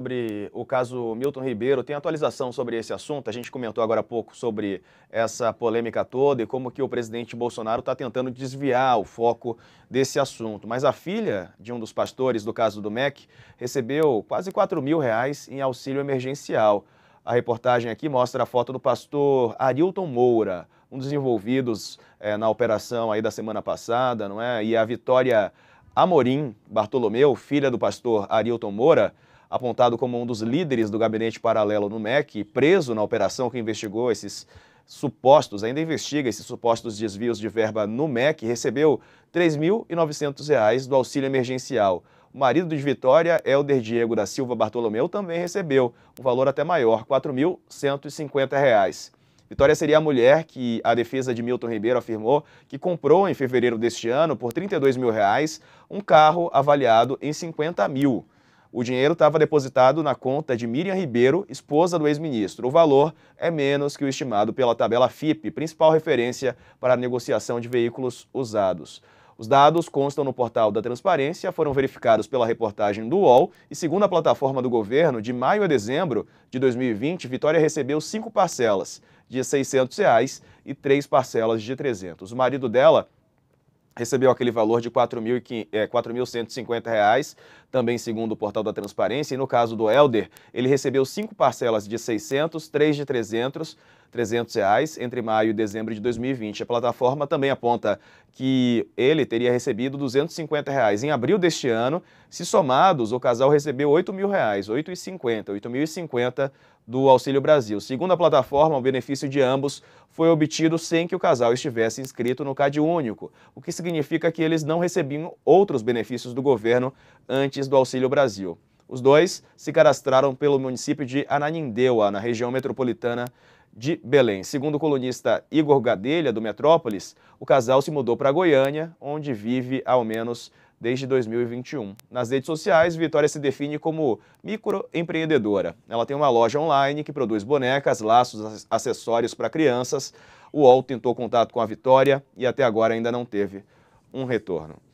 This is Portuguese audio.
sobre o caso Milton Ribeiro, tem atualização sobre esse assunto? A gente comentou agora há pouco sobre essa polêmica toda e como que o presidente Bolsonaro está tentando desviar o foco desse assunto. Mas a filha de um dos pastores do caso do MEC recebeu quase 4 mil reais em auxílio emergencial. A reportagem aqui mostra a foto do pastor Arilton Moura, um dos envolvidos é, na operação aí da semana passada, não é? E a Vitória Amorim Bartolomeu, filha do pastor Arilton Moura, apontado como um dos líderes do gabinete paralelo no MEC, preso na operação que investigou esses supostos, ainda investiga esses supostos desvios de verba no MEC, recebeu R$ 3.900 do auxílio emergencial. O marido de Vitória, Helder Diego da Silva Bartolomeu, também recebeu um valor até maior, R$ 4.150. Vitória seria a mulher que a defesa de Milton Ribeiro afirmou que comprou em fevereiro deste ano, por R$ 32 mil, reais, um carro avaliado em 50 mil. O dinheiro estava depositado na conta de Miriam Ribeiro, esposa do ex-ministro. O valor é menos que o estimado pela tabela FIP, principal referência para a negociação de veículos usados. Os dados constam no portal da Transparência, foram verificados pela reportagem do UOL e, segundo a plataforma do governo, de maio a dezembro de 2020, Vitória recebeu cinco parcelas de R$ 600 reais e três parcelas de 300. O marido dela recebeu aquele valor de R$ 4.150, é, também segundo o portal da Transparência. E no caso do Helder, ele recebeu cinco parcelas de 600, três de 300, 300 reais entre maio e dezembro de 2020. A plataforma também aponta que ele teria recebido 250 reais em abril deste ano. Se somados, o casal recebeu 8 mil reais, 8,50, 8.050 do Auxílio Brasil. Segundo a plataforma, o benefício de ambos foi obtido sem que o casal estivesse inscrito no CAD único, o que significa que eles não recebiam outros benefícios do governo antes do Auxílio Brasil. Os dois se cadastraram pelo município de Ananindeua, na região metropolitana de Belém. Segundo o colunista Igor Gadelha, do Metrópolis, o casal se mudou para Goiânia, onde vive ao menos desde 2021. Nas redes sociais, Vitória se define como microempreendedora. Ela tem uma loja online que produz bonecas, laços, acessórios para crianças. O UOL tentou contato com a Vitória e até agora ainda não teve um retorno.